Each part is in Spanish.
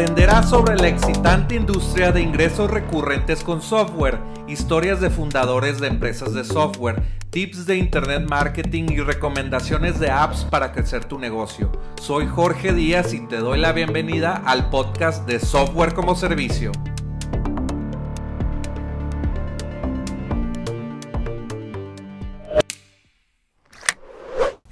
Aprenderás sobre la excitante industria de ingresos recurrentes con software, historias de fundadores de empresas de software, tips de internet marketing y recomendaciones de apps para crecer tu negocio. Soy Jorge Díaz y te doy la bienvenida al podcast de Software como Servicio.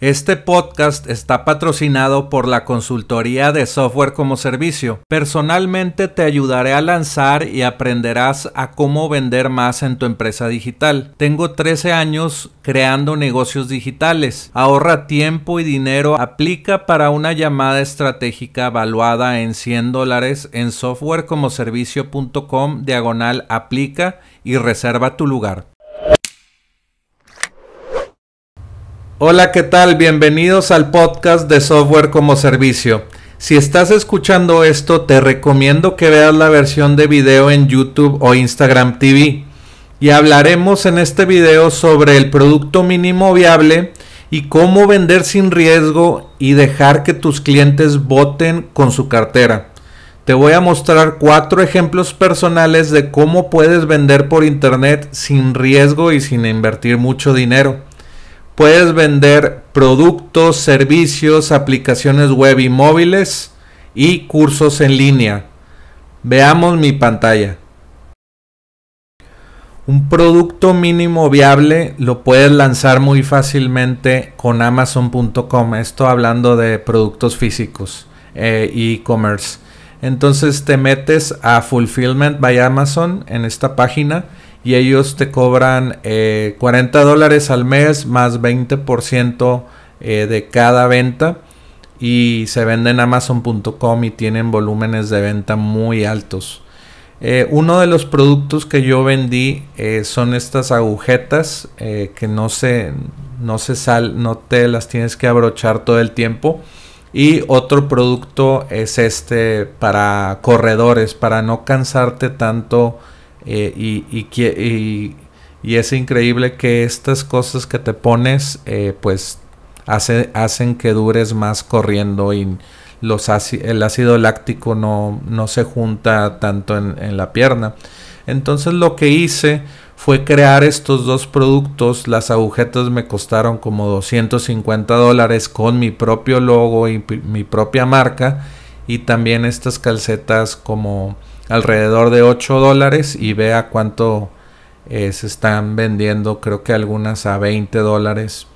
Este podcast está patrocinado por la consultoría de software como servicio. Personalmente te ayudaré a lanzar y aprenderás a cómo vender más en tu empresa digital. Tengo 13 años creando negocios digitales. Ahorra tiempo y dinero. Aplica para una llamada estratégica valuada en 100 dólares en softwarecomoservicio.com diagonal aplica y reserva tu lugar. Hola, ¿qué tal? Bienvenidos al podcast de Software como Servicio. Si estás escuchando esto, te recomiendo que veas la versión de video en YouTube o Instagram TV. Y hablaremos en este video sobre el producto mínimo viable y cómo vender sin riesgo y dejar que tus clientes voten con su cartera. Te voy a mostrar cuatro ejemplos personales de cómo puedes vender por internet sin riesgo y sin invertir mucho dinero puedes vender productos, servicios, aplicaciones web y móviles y cursos en línea. Veamos mi pantalla. Un producto mínimo viable lo puedes lanzar muy fácilmente con amazon.com. Esto hablando de productos físicos eh, e-commerce. Entonces te metes a Fulfillment by Amazon en esta página y ellos te cobran 40 eh, dólares al mes más 20% eh, de cada venta y se venden en amazon.com y tienen volúmenes de venta muy altos. Eh, uno de los productos que yo vendí son estas agujetas que no se, no se sal, no te las tienes que abrochar todo el tiempo. Y otro producto es este para corredores, para no cansarte tanto eh, y, es increíble que estas cosas que te pones, eh, pues hacen que dures más corriendo y los el ácido láctico no, se junta tanto en, en la pierna. Entonces lo que hice fue crear estos dos productos. Las agujetas me costaron como 250 dólares con mi propio logo y mi propia marca. Y también estas calcetas como alrededor de 8 dólares y vea cuánto eh, se están vendiendo, creo que algunas a 20 dólares.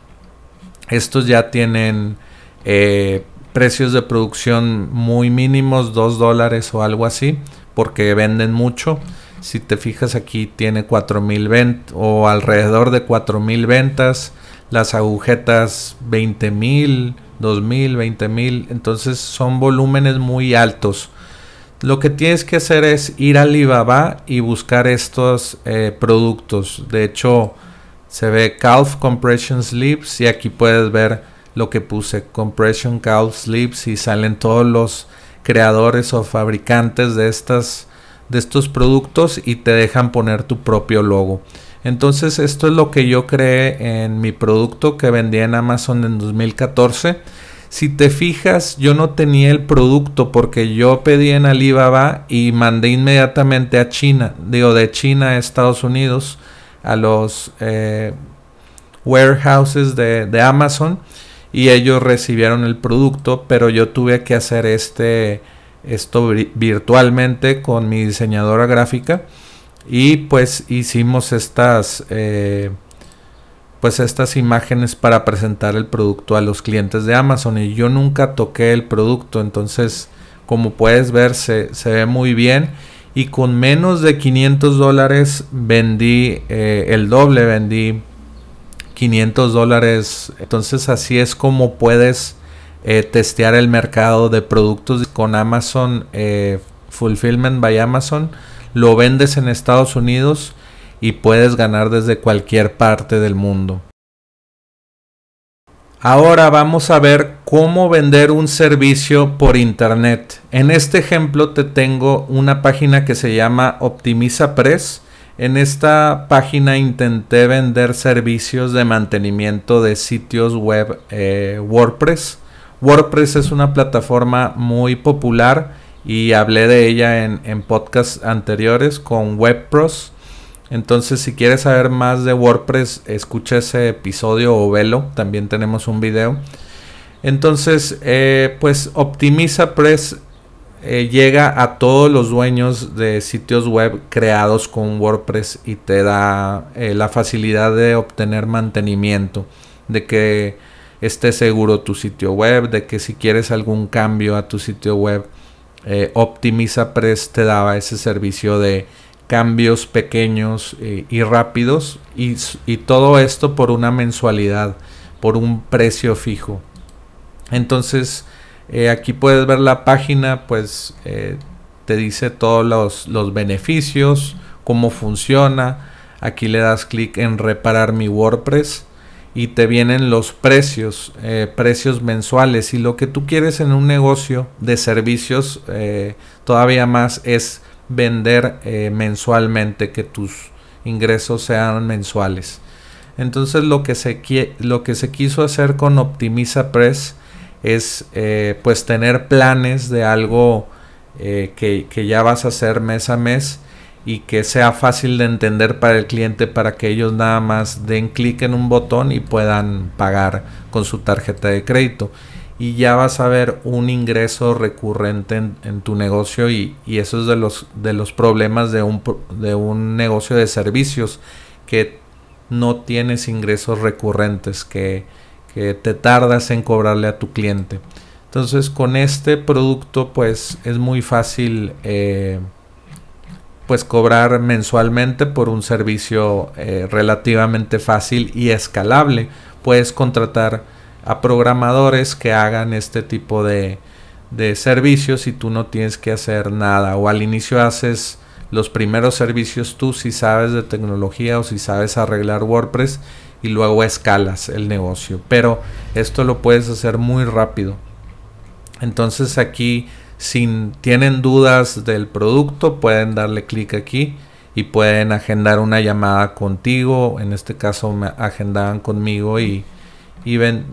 Estos ya tienen eh, precios de producción muy mínimos, 2 dólares o algo así, porque venden mucho. Si te fijas aquí tiene 4000 ventas o alrededor de 4000 ventas, las agujetas 20000, 2000, mil entonces son volúmenes muy altos lo que tienes que hacer es ir a Alibaba y buscar estos eh, productos. De hecho, se ve Calf Compression Sleeves y aquí puedes ver lo que puse, Compression Calf Sleeves y salen todos los creadores o fabricantes de, estas, de estos productos y te dejan poner tu propio logo. Entonces esto es lo que yo creé en mi producto que vendí en Amazon en 2014 si te fijas, yo no tenía el producto porque yo pedí en Alibaba y mandé inmediatamente a China, digo, de China a Estados Unidos, a los eh, warehouses de, Amazon y ellos recibieron el producto, pero yo tuve que hacer este esto virtualmente con mi diseñadora gráfica y pues hicimos estas eh, pues estas imágenes para presentar el producto a los clientes de Amazon y yo nunca toqué el producto entonces como puedes ver se, se ve muy bien y con menos de 500 dólares vendí eh, el doble vendí 500 dólares entonces así es como puedes eh, testear el mercado de productos con Amazon eh, Fulfillment by Amazon lo vendes en Estados Unidos y puedes ganar desde cualquier parte del mundo. Ahora vamos a ver cómo vender un servicio por internet. En este ejemplo te tengo una página que se llama Optimizapress. En esta página intenté vender servicios de mantenimiento de sitios web eh, WordPress. WordPress es una plataforma muy popular y hablé de ella en, en podcasts anteriores con WebPros. Entonces, si quieres saber más de WordPress, escucha ese episodio o velo. También tenemos un video. Entonces, eh, pues Optimizapress eh, llega a todos los dueños de sitios web creados con WordPress y te da eh, la facilidad de obtener mantenimiento, de que esté seguro tu sitio web, de que si quieres algún cambio a tu sitio web, Optimizapress te daba ese servicio de cambios pequeños eh, y rápidos y, todo esto por una mensualidad, por un precio fijo. Entonces eh, aquí puedes ver la página, pues eh, te dice todos los, beneficios, cómo funciona. Aquí le das clic en reparar mi WordPress y te vienen los precios, precios mensuales. Y lo que tú quieres en un negocio de servicios todavía más es vender eh, mensualmente, que tus ingresos sean mensuales. Entonces lo que se, lo que se quiso hacer con Optimiza Press es eh, pues tener planes de algo eh, que, que, ya vas a hacer mes a mes y que sea fácil de entender para el cliente para que ellos nada más den clic en un botón y puedan pagar con su tarjeta de crédito y ya vas a ver un ingreso recurrente en, tu negocio y, eso es de los, de los problemas de un, de un negocio de servicios que no tienes ingresos recurrentes, que, te tardas en cobrarle a tu cliente. Entonces con este producto pues es muy fácil eh, pues cobrar mensualmente por un servicio eh, relativamente fácil y escalable. Puedes contratar a programadores que hagan este tipo de, de servicios y tú no tienes que hacer nada. O al inicio haces los primeros servicios tú si sabes de tecnología o si sabes arreglar WordPress y luego escalas el negocio. Pero esto lo puedes hacer muy rápido. Entonces aquí, si tienen dudas del producto, pueden darle clic aquí y pueden agendar una llamada contigo. En este caso me agendaban conmigo y y ven,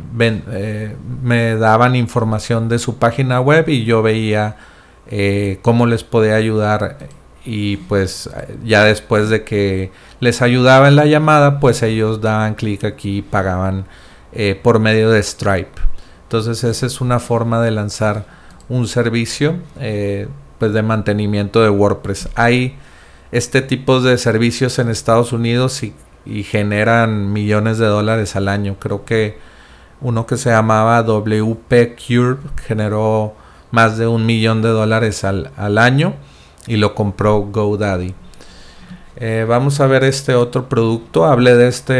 eh, me daban información de su página web y yo veía eh, cómo les podía ayudar y pues ya después de que les ayudaba en la llamada pues ellos daban clic aquí y pagaban eh, por medio de Stripe entonces esa es una forma de lanzar un servicio pues de mantenimiento de WordPress hay este tipo de servicios en Estados Unidos y y generan millones de dólares al año. Creo que uno que se llamaba WP Cure generó más de un millón de dólares al, año y lo compró GoDaddy. Eh, vamos a ver este otro producto. Hablé de este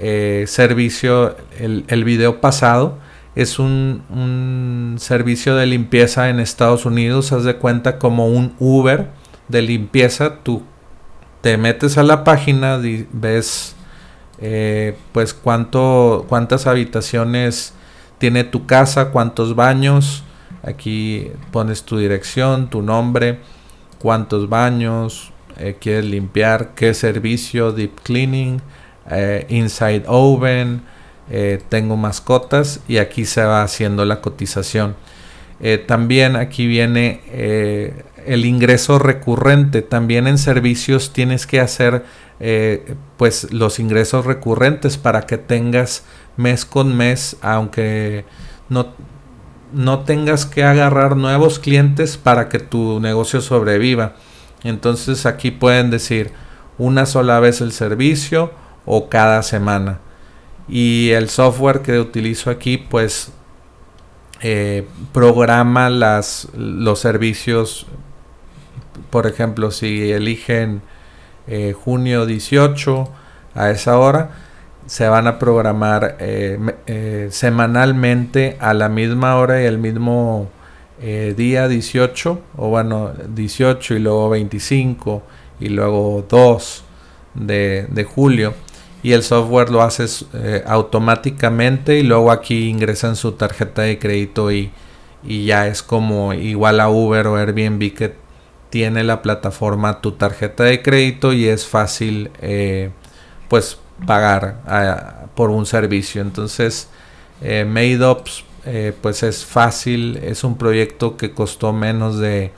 eh, servicio el, el, video pasado. Es un, servicio de limpieza en Estados Unidos. Haz de cuenta como un Uber de limpieza. Tú te metes a la página, ves eh, pues cuánto, cuántas habitaciones tiene tu casa, cuántos baños. Aquí pones tu dirección, tu nombre, cuántos baños eh, quieres limpiar, qué servicio, deep cleaning, eh, inside oven, tengo mascotas y aquí se va haciendo la cotización. también aquí viene el ingreso recurrente. También en servicios tienes que hacer eh, pues los ingresos recurrentes para que tengas mes con mes, aunque no, no tengas que agarrar nuevos clientes para que tu negocio sobreviva. Entonces aquí pueden decir una sola vez el servicio o cada semana. Y el software que utilizo aquí pues eh, programa las, los servicios por ejemplo, si eligen eh, junio 18 a esa hora, se van a programar eh, eh, semanalmente a la misma hora y el mismo día 18, o bueno, 18 y luego 25 y luego 2 de, julio. Y el software lo hace automáticamente y luego aquí ingresan su tarjeta de crédito y, y ya es como igual a Uber o Airbnb que tiene la plataforma tu tarjeta de crédito y es fácil eh, pues pagar ah, por un servicio entonces made eh, MadeOps eh, pues es fácil es un proyecto que costó menos de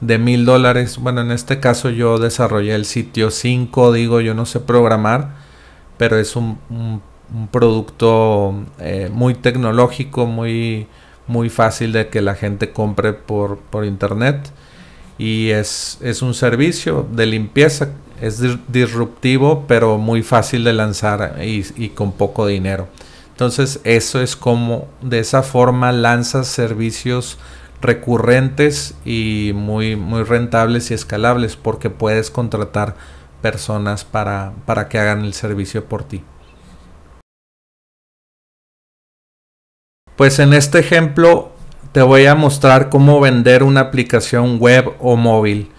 de mil dólares bueno en este caso yo desarrollé el sitio sin código yo no sé programar pero es un, producto muy tecnológico muy muy fácil de que la gente compre por, por internet y es, es un servicio de limpieza, es disruptivo pero muy fácil de lanzar y, y con poco dinero. Entonces eso es como de esa forma lanzas servicios recurrentes y muy, muy rentables y escalables porque puedes contratar personas para, para que hagan el servicio por ti. Pues en este ejemplo te voy a mostrar cómo vender una aplicación web o móvil.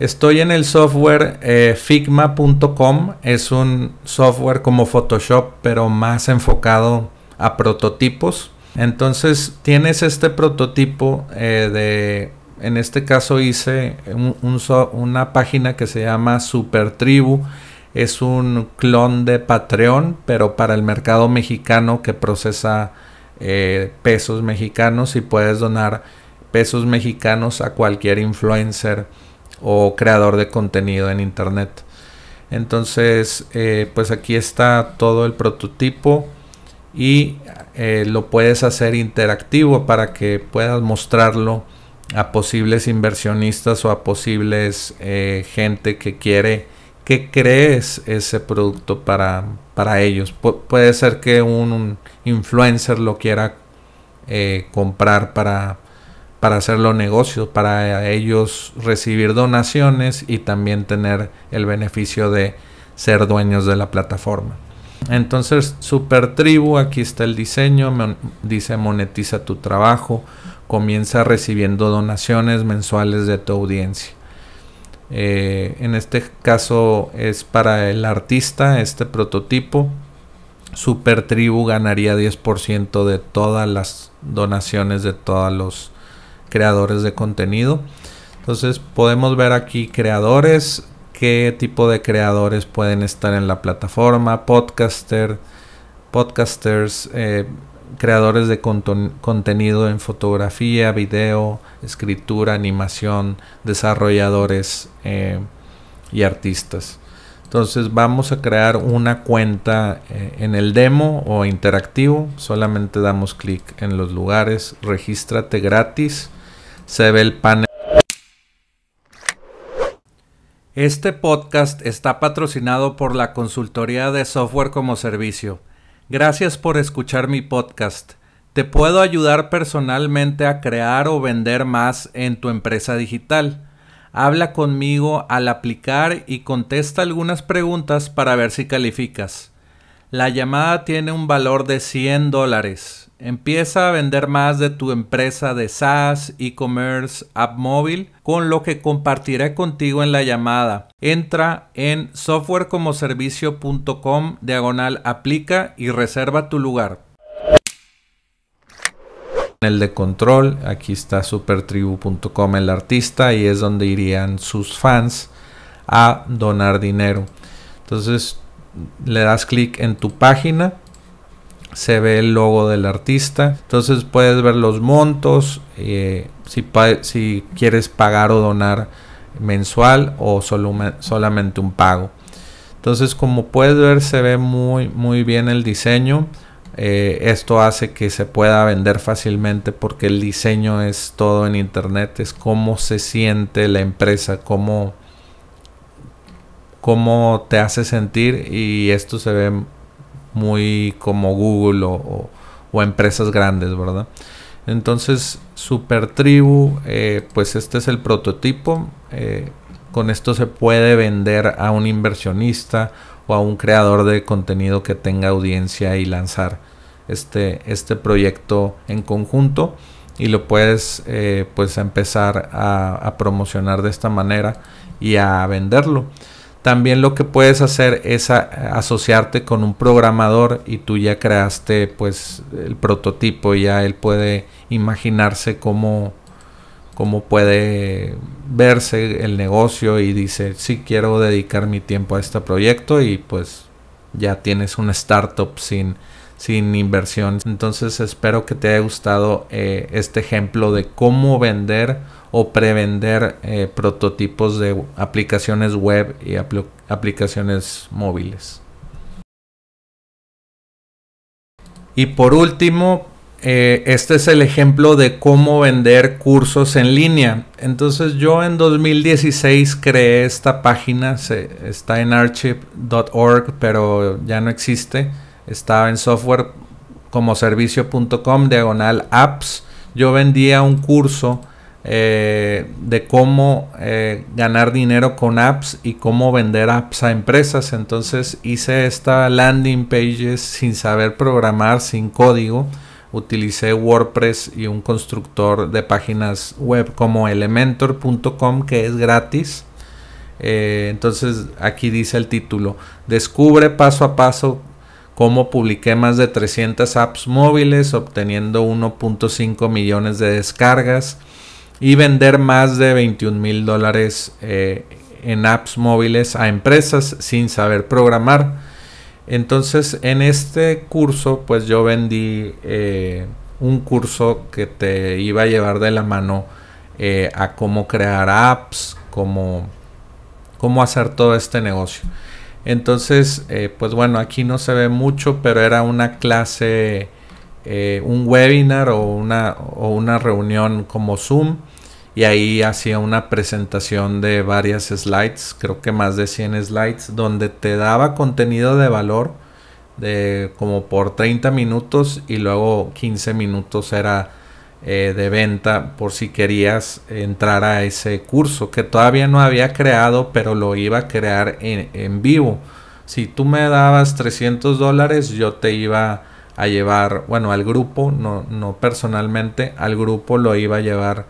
Estoy en el software eh, figma.com, es un software como Photoshop pero más enfocado a prototipos. Entonces tienes este prototipo eh, de, en este caso hice una página que se llama Super Tribu. Es un clon de Patreon, pero para el mercado mexicano que procesa eh, pesos mexicanos y puedes donar pesos mexicanos a cualquier influencer o creador de contenido en internet. Entonces, eh, pues aquí está todo el prototipo y eh, lo puedes hacer interactivo para que puedas mostrarlo a posibles inversionistas o a posibles gente que quiere qué crees ese producto para, para ellos. puede ser que un influencer lo quiera eh, comprar para, para hacerlo negocios, para ellos recibir donaciones y también tener el beneficio de ser dueños de la plataforma. Entonces, Supertribu, aquí está el diseño, dice monetiza tu trabajo, comienza recibiendo donaciones mensuales de tu audiencia. Eh, en este caso es para el artista este prototipo. Super Tribu ganaría 10% de todas las donaciones de todos los creadores de contenido. Entonces podemos ver aquí creadores, qué tipo de creadores pueden estar en la plataforma, podcaster, podcasters, eh, creadores de contenido en fotografía, video, escritura, animación, desarrolladores eh, y artistas. Entonces vamos a crear una cuenta eh, en el demo o interactivo. Solamente damos clic en los lugares. Regístrate gratis. Se ve el panel. Este podcast está patrocinado por la consultoría de software como servicio. Gracias por escuchar mi podcast. Te puedo ayudar personalmente a crear o vender más en tu empresa digital. Habla conmigo al aplicar y contesta algunas preguntas para ver si calificas. La llamada tiene un valor de 100 dólares. Empieza a vender más de tu empresa de SaaS, e-commerce, app móvil, con lo que compartiré contigo en la llamada. Entra en softwarecomoservicio.com diagonal aplica y reserva tu lugar. El de control, aquí está supertribu.com el artista y es donde irían sus fans a donar dinero. Entonces le das clic en tu página se ve el logo del artista. Entonces puedes ver los montos, eh, si, si, quieres pagar o donar mensual o solamente un pago. Entonces como puedes ver se ve muy, muy bien el diseño. Eh, esto hace que se pueda vender fácilmente porque el diseño es todo en internet, es cómo se siente la empresa, cómo, cómo te hace sentir y esto se ve muy como Google o, o, empresas grandes, ¿verdad? Entonces, Super Tribu, eh, pues este es el prototipo. Eh, con esto se puede vender a un inversionista o a un creador de contenido que tenga audiencia y lanzar este, este proyecto en conjunto y lo puedes eh, pues, empezar a, promocionar de esta manera y a venderlo. También lo que puedes hacer es asociarte con un programador y tú ya creaste pues el prototipo, y ya él puede imaginarse cómo, cómo puede verse el negocio y dice, sí quiero dedicar mi tiempo a este proyecto y pues ya tienes una startup sin sin inversión. Entonces espero que te haya gustado eh, este ejemplo de cómo vender o prevender eh, prototipos de aplicaciones web y aplicaciones móviles. Y por último, eh, este es el ejemplo de cómo vender cursos en línea. Entonces yo en 2016 creé esta página, está en Archip.org pero ya no existe estaba en servicio.com diagonal apps. Yo vendía un curso eh, de cómo eh, ganar dinero con apps y cómo vender apps a empresas. Entonces hice esta landing pages sin saber programar, sin código. Utilicé WordPress y un constructor de páginas web como elementor.com que es gratis. Eh, entonces aquí dice el título, descubre paso a paso cómo publiqué más de 300 apps móviles obteniendo 1.5 millones de descargas y vender más de 21 mil dólares eh, en apps móviles a empresas sin saber programar. Entonces en este curso pues yo vendí eh, un curso que te iba a llevar de la mano eh, a cómo crear apps, cómo hacer todo este negocio. Entonces, eh, pues bueno, aquí no se ve mucho, pero era una clase, eh, un webinar o una, o una reunión como Zoom. Y ahí hacía una presentación de varias slides, creo que más de 100 slides, donde te daba contenido de valor de como por 30 minutos y luego 15 minutos era eh, de venta por si querías entrar a ese curso que todavía no había creado pero lo iba a crear en, vivo si tú me dabas 300 dólares yo te iba a llevar bueno al grupo no, personalmente al grupo lo iba a llevar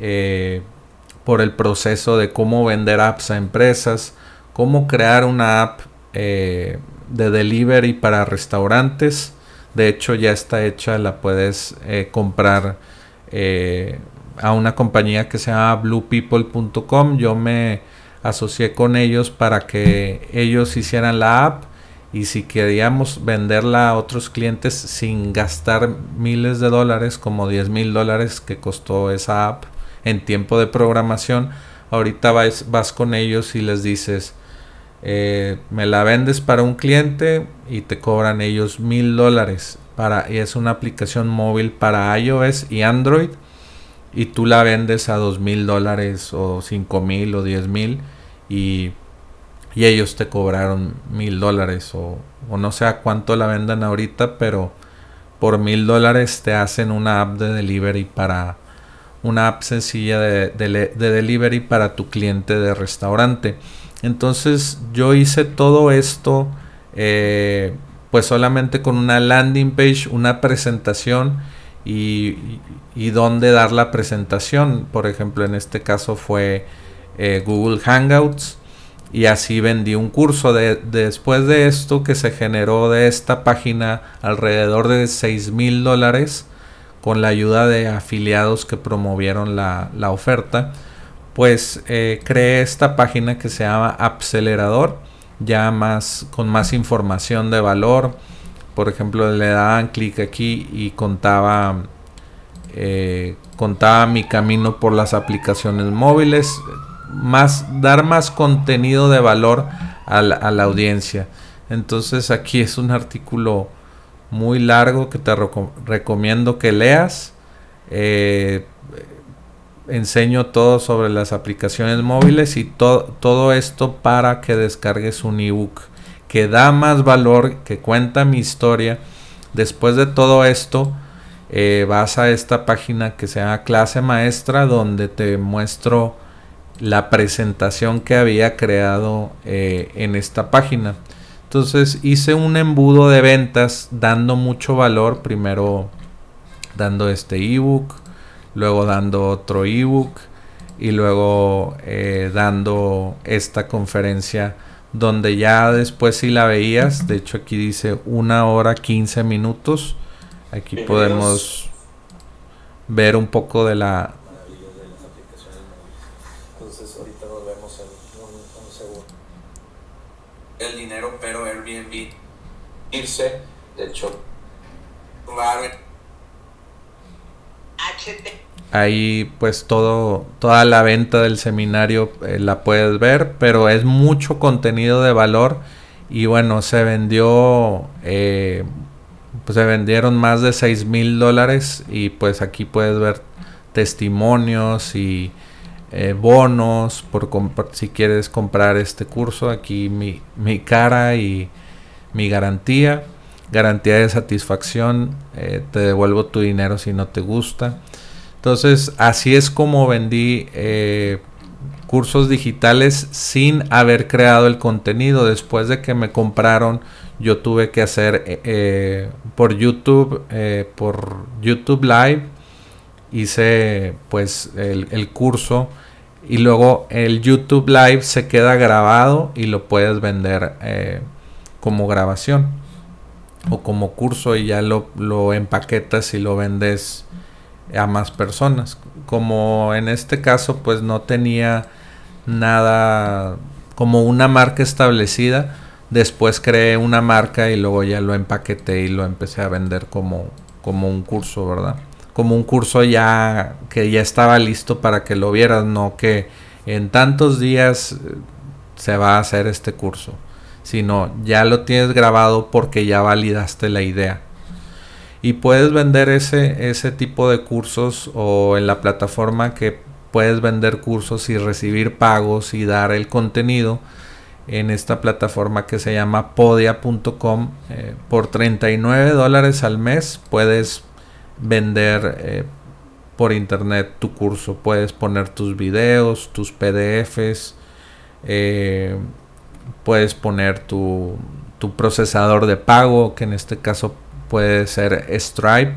eh, por el proceso de cómo vender apps a empresas cómo crear una app eh, de delivery para restaurantes de hecho, ya está hecha, la puedes eh, comprar eh, a una compañía que se llama bluepeople.com. Yo me asocié con ellos para que ellos hicieran la app y si queríamos venderla a otros clientes sin gastar miles de dólares, como 10 mil dólares que costó esa app en tiempo de programación, ahorita vas con ellos y les dices, eh, me la vendes para un cliente y te cobran ellos mil dólares. Para, y es una aplicación móvil para iOS y Android y tú la vendes a dos mil dólares o cinco mil o diez mil y, ellos te cobraron mil dólares o, no sé a cuánto la vendan ahorita, pero por mil dólares te hacen una app de delivery para una app sencilla de delivery para tu cliente de restaurante. Entonces yo hice todo esto eh, pues solamente con una landing page, una presentación y, dónde dar la presentación. Por ejemplo, en este caso fue eh, Google Hangouts y así vendí un curso. después de esto que se generó de esta página alrededor de 6 mil dólares con la ayuda de afiliados que promovieron la oferta pues eh, creé esta página que se llama Acelerador, ya más con más información de valor. Por ejemplo, le daban clic aquí y contaba eh, contaba mi camino por las aplicaciones móviles, más dar más contenido de valor a la, audiencia. Entonces aquí es un artículo muy largo que te recomiendo que leas. Eh, enseño todo sobre las aplicaciones móviles y todo esto para que descargues un ebook que da más valor, que cuenta mi historia. Después de todo esto, eh, vas a esta página que se llama Clase Maestra, donde te muestro la presentación que había creado eh, en esta página. Entonces hice un embudo de ventas dando mucho valor, primero dando este ebook, luego dando otro ebook y luego eh, dando esta conferencia donde ya después si la veías, de hecho aquí dice una hora 15 minutos, aquí podemos ver un poco de la... Entonces ahorita nos vemos en un, segundo. El dinero, pero Airbnb irse, de hecho, Ahí pues todo, toda la venta del seminario eh, la puedes ver, pero es mucho contenido de valor y bueno, se vendió, eh, se vendieron más de seis mil dólares y pues aquí puedes ver testimonios y eh, bonos por si quieres comprar este curso, aquí mi, cara y mi garantía garantía de satisfacción, te devuelvo tu dinero si no te gusta. Entonces, así es como vendí eh, cursos digitales sin haber creado el contenido. Después de que me compraron, yo tuve que hacer eh, eh, por YouTube, por YouTube Live, hice pues el, curso y luego el YouTube Live se queda grabado y lo puedes vender como grabación o como curso y ya lo, lo, empaquetas y lo vendes a más personas. Como en este caso, pues no tenía nada como una marca establecida. Después creé una marca y luego ya lo empaqueté y lo empecé a vender como, como un curso, ¿verdad? Como un curso ya que ya estaba listo para que lo vieras, no que en tantos días eh, se va a hacer este curso, sino ya lo tienes grabado porque ya validaste la idea y puedes vender ese, ese tipo de cursos o en la plataforma que puedes vender cursos y recibir pagos y dar el contenido en esta plataforma que se llama podia.com eh, por 39 dólares al mes puedes vender eh, por internet tu curso puedes poner tus videos tus pdfs eh, puedes poner tu, tu procesador de pago que en este caso puede ser Stripe.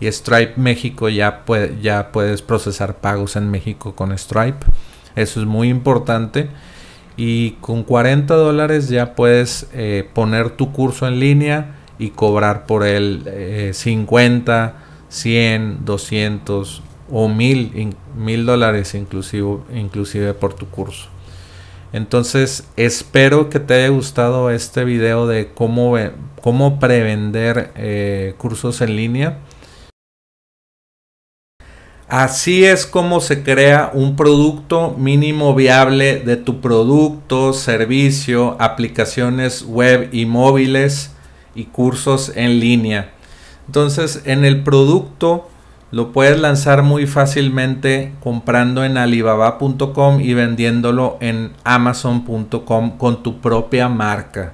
Y Stripe México ya, puede, ya puedes procesar pagos en México con Stripe. Eso es muy importante. Y con 40 dólares ya puedes eh, poner tu curso en línea y cobrar por él 50, 100, 200 o 1000, dólares inclusive, inclusive por tu curso. Entonces espero que te haya gustado este video de cómo, cómo prevender eh, cursos en línea. Así es como se crea un producto mínimo viable de tu producto, servicio, aplicaciones web y móviles y cursos en línea. Entonces en el producto lo puedes lanzar muy fácilmente comprando en alibaba.com y vendiéndolo en amazon.com con tu propia marca.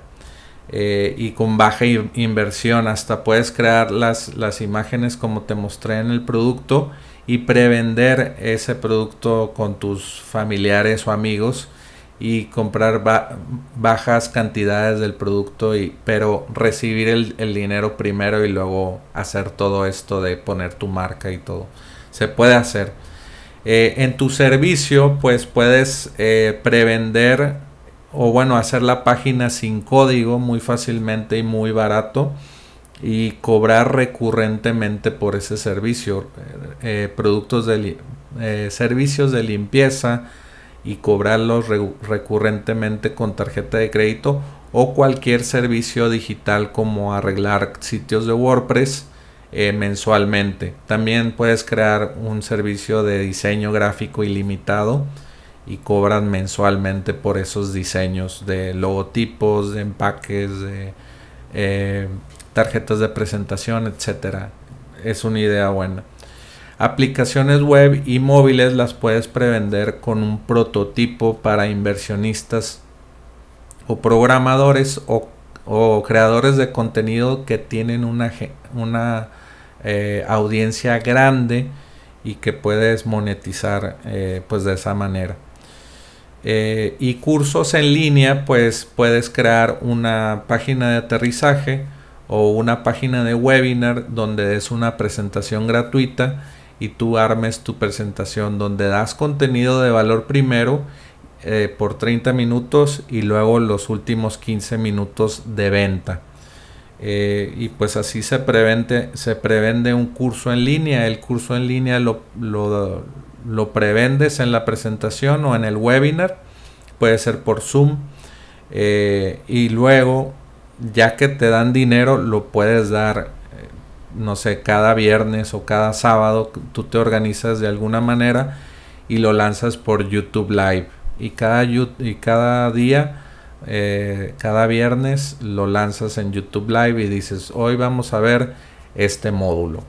Eh, y con baja inversión. Hasta puedes crear las, las, imágenes como te mostré en el producto y prevender ese producto con tus familiares o amigos y comprar bajas cantidades del producto, y, pero recibir el, dinero primero y luego hacer todo esto de poner tu marca y todo. Se puede hacer. Eh, en tu servicio, pues puedes eh, prevender o bueno, hacer la página sin código muy fácilmente y muy barato y cobrar recurrentemente por ese servicio. Eh, productos de servicios de limpieza, y cobrarlos recurrentemente con tarjeta de crédito o cualquier servicio digital como arreglar sitios de WordPress eh, mensualmente. También puedes crear un servicio de diseño gráfico ilimitado y cobran mensualmente por esos diseños de logotipos, de empaques, de eh, tarjetas de presentación, etcétera. Es una idea buena. Aplicaciones web y móviles las puedes prevender con un prototipo para inversionistas o programadores o, creadores de contenido que tienen una, una eh, audiencia grande y que puedes monetizar eh, pues de esa manera. Eh, y cursos en línea, pues puedes crear una página de aterrizaje o una página de webinar donde es una presentación gratuita y tú armes tu presentación donde das contenido de valor primero eh, por 30 minutos y luego los últimos 15 minutos de venta. Eh, y pues así se, prevente, se prevende un curso en línea. El curso en línea lo, lo, prevendes en la presentación o en el webinar. Puede ser por Zoom. Eh, y luego, ya que te dan dinero, lo puedes dar no sé, cada viernes o cada sábado tú te organizas de alguna manera y lo lanzas por YouTube Live. Y cada, y cada día, eh, cada viernes lo lanzas en YouTube Live y dices, hoy vamos a ver este módulo.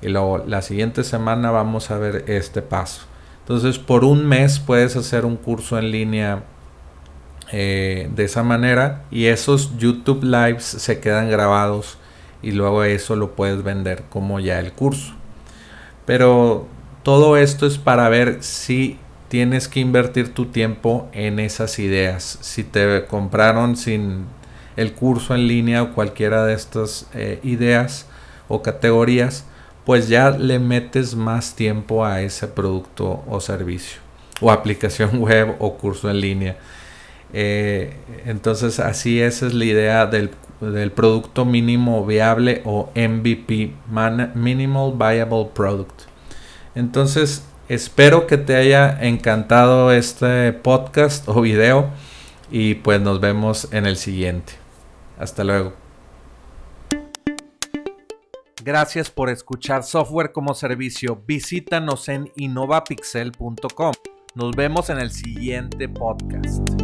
Y luego la siguiente semana vamos a ver este paso. Entonces por un mes puedes hacer un curso en línea eh, de esa manera y esos YouTube Lives se quedan grabados y luego eso lo puedes vender como ya el curso. Pero todo esto es para ver si tienes que invertir tu tiempo en esas ideas. Si te compraron sin el curso en línea o cualquiera de estas eh, ideas o categorías, pues ya le metes más tiempo a ese producto o servicio o aplicación web o curso en línea. Eh, entonces así esa es la idea del, del producto mínimo viable o MVP, Minimal Viable Product. Entonces, espero que te haya encantado este podcast o video y pues nos vemos en el siguiente. Hasta luego. Gracias por escuchar Software como Servicio. Visítanos en innovapixel.com. Nos vemos en el siguiente podcast.